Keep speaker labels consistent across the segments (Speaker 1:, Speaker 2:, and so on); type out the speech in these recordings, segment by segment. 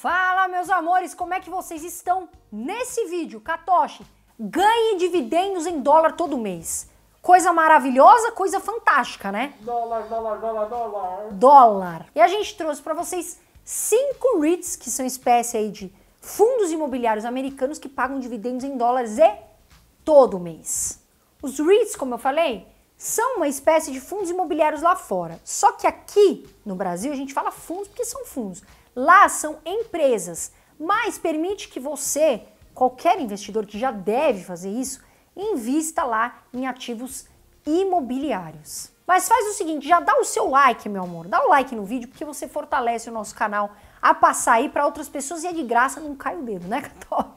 Speaker 1: Fala, meus amores, como é que vocês estão? Nesse vídeo, Katoshi, ganhe dividendos em dólar todo mês. Coisa maravilhosa, coisa fantástica, né? Dólar, dólar, dólar, dólar. Dólar. E a gente trouxe para vocês cinco REITs, que são espécie aí de fundos imobiliários americanos que pagam dividendos em dólares e todo mês. Os REITs, como eu falei, são uma espécie de fundos imobiliários lá fora. Só que aqui no Brasil a gente fala fundos porque são fundos. Lá são empresas, mas permite que você, qualquer investidor que já deve fazer isso, invista lá em ativos imobiliários. Mas faz o seguinte, já dá o seu like, meu amor. Dá o like no vídeo porque você fortalece o nosso canal a passar aí para outras pessoas e é de graça, não cai o dedo, né, Cató?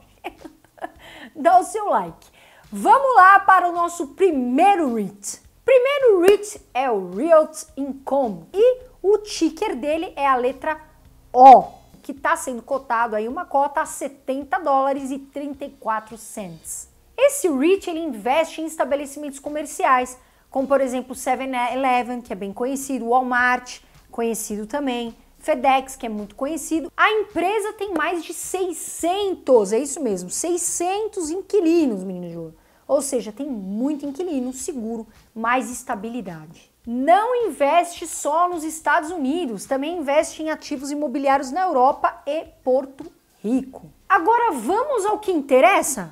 Speaker 1: dá o seu like. Vamos lá para o nosso primeiro REIT. Primeiro REIT é o Real Income e o ticker dele é a letra o, que está sendo cotado aí uma cota a 70 dólares e 34 cents. Esse REIT ele investe em estabelecimentos comerciais, como por exemplo o 7-Eleven, que é bem conhecido, o Walmart, conhecido também, FedEx, que é muito conhecido. A empresa tem mais de 600, é isso mesmo, 600 inquilinos, menino de ouro. Ou seja, tem muito inquilino, seguro, mais estabilidade não investe só nos Estados Unidos, também investe em ativos imobiliários na Europa e Porto Rico. Agora vamos ao que interessa?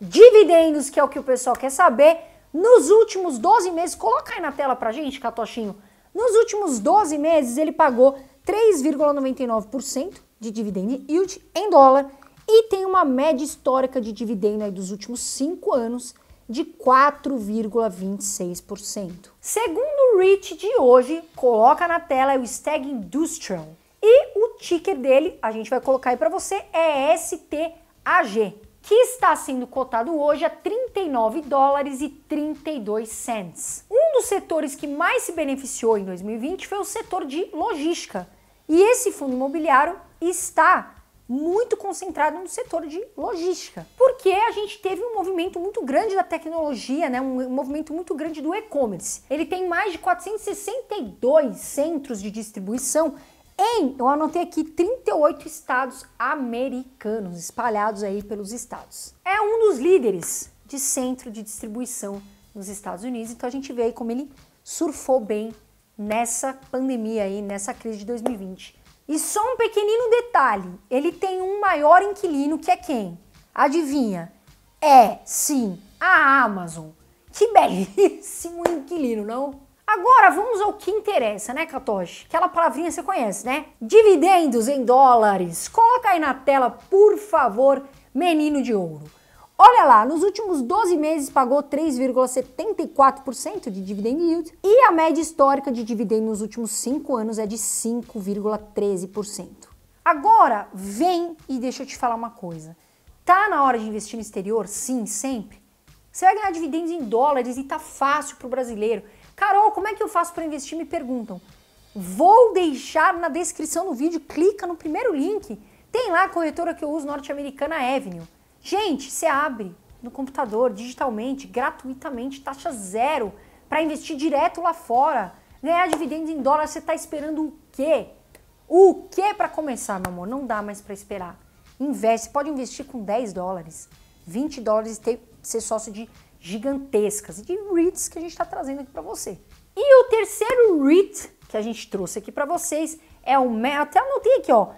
Speaker 1: Dividendos, que é o que o pessoal quer saber. Nos últimos 12 meses, coloca aí na tela pra gente, Catochinho. Nos últimos 12 meses, ele pagou 3,99% de dividend yield em dólar e tem uma média histórica de dividendo aí dos últimos 5 anos de 4,26%. Segundo o REIT de hoje, coloca na tela o Stag Industrial. E o ticker dele, a gente vai colocar aí para você, é STAG, que está sendo cotado hoje a 39 dólares e 32 cents. Um dos setores que mais se beneficiou em 2020 foi o setor de logística. E esse fundo imobiliário está muito concentrado no setor de logística. Porque a gente teve um movimento muito grande da tecnologia, né? um movimento muito grande do e-commerce. Ele tem mais de 462 centros de distribuição em, eu anotei aqui, 38 estados americanos, espalhados aí pelos estados. É um dos líderes de centro de distribuição nos Estados Unidos, então a gente vê aí como ele surfou bem nessa pandemia aí, nessa crise de 2020. E só um pequenino detalhe: ele tem um maior inquilino que é quem? Adivinha? É, sim, a Amazon. Que belíssimo inquilino, não? Agora vamos ao que interessa, né, Katoshi? Aquela palavrinha você conhece, né? Dividendos em dólares. Coloca aí na tela, por favor, menino de ouro. Olha lá, nos últimos 12 meses pagou 3,74% de dividend yield e a média histórica de dividendo nos últimos 5 anos é de 5,13%. Agora, vem e deixa eu te falar uma coisa. Tá na hora de investir no exterior? Sim, sempre. Você vai ganhar dividendos em dólares e tá fácil para o brasileiro. Carol, como é que eu faço para investir? Me perguntam. Vou deixar na descrição do vídeo, clica no primeiro link. Tem lá a corretora que eu uso norte-americana Avenue. Gente, você abre no computador digitalmente, gratuitamente, taxa zero, para investir direto lá fora, ganhar dividendos em dólar, você está esperando o quê? O quê para começar, meu amor? Não dá mais para esperar. Investe, pode investir com 10 dólares, 20 dólares e ter, ser sócio de gigantescas, de REITs que a gente está trazendo aqui para você. E o terceiro REIT que a gente trouxe aqui para vocês é o, até anotei aqui, ó,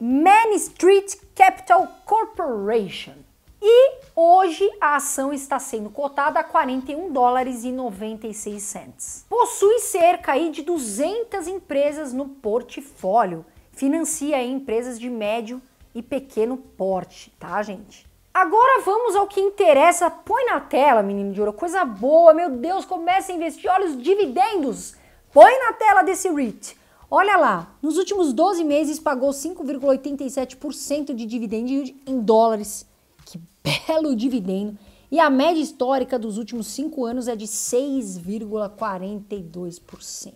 Speaker 1: Man Street Capital Corporation. E hoje a ação está sendo cotada a 41 dólares e 96 cents. Possui cerca aí de 200 empresas no portfólio. Financia empresas de médio e pequeno porte, tá, gente? Agora vamos ao que interessa. Põe na tela, menino de ouro, coisa boa. Meu Deus, começa a investir. Olha os dividendos. Põe na tela desse REIT. Olha lá, nos últimos 12 meses pagou 5,87% de dividend yield em dólares que belo dividendo! E a média histórica dos últimos cinco anos é de 6,42%.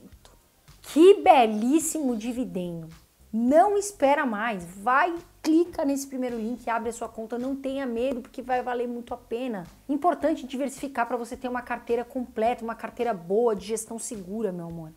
Speaker 1: Que belíssimo dividendo! Não espera mais, vai, clica nesse primeiro link, abre a sua conta, não tenha medo porque vai valer muito a pena. Importante diversificar para você ter uma carteira completa, uma carteira boa, de gestão segura, meu amor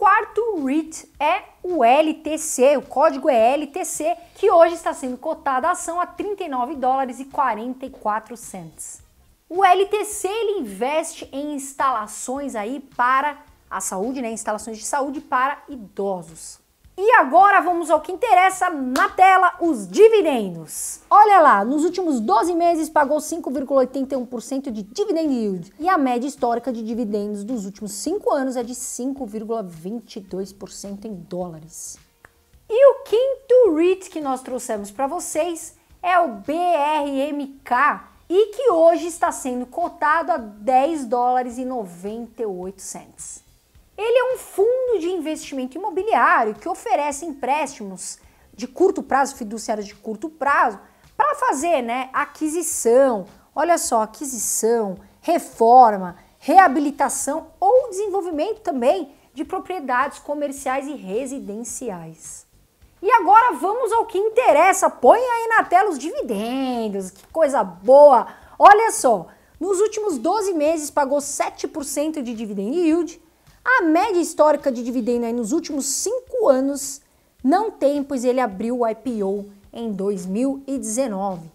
Speaker 1: quarto REIT é o LTC, o código é LTC, que hoje está sendo cotado a ação a 39 dólares e 44 cents. O LTC ele investe em instalações aí para a saúde, né, instalações de saúde para idosos. E agora vamos ao que interessa na tela, os dividendos. Olha lá, nos últimos 12 meses pagou 5,81% de dividend yield. E a média histórica de dividendos dos últimos 5 anos é de 5,22% em dólares. E o quinto REIT que nós trouxemos para vocês é o BRMK e que hoje está sendo cotado a 10 dólares e 98 cents. Ele é um fundo de investimento imobiliário que oferece empréstimos de curto prazo, fiduciários de curto prazo, para fazer né, aquisição. Olha só, aquisição, reforma, reabilitação ou desenvolvimento também de propriedades comerciais e residenciais. E agora vamos ao que interessa. Põe aí na tela os dividendos, que coisa boa! Olha só, nos últimos 12 meses pagou 7% de dividend yield, a média histórica de dividendo aí nos últimos cinco anos não tem, pois ele abriu o IPO em 2019.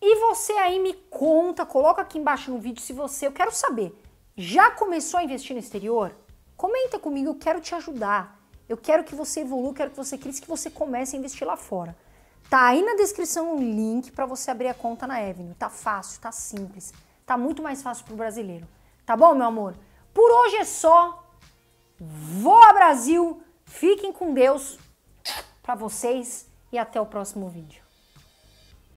Speaker 1: E você aí me conta, coloca aqui embaixo no vídeo se você, eu quero saber, já começou a investir no exterior? Comenta comigo, eu quero te ajudar. Eu quero que você evolua, quero que você cresça, que você comece a investir lá fora. Tá aí na descrição um link para você abrir a conta na Avenue. Tá fácil, tá simples, tá muito mais fácil para o brasileiro. Tá bom, meu amor? Por hoje é só. Voa Brasil, fiquem com Deus para vocês e até o próximo vídeo.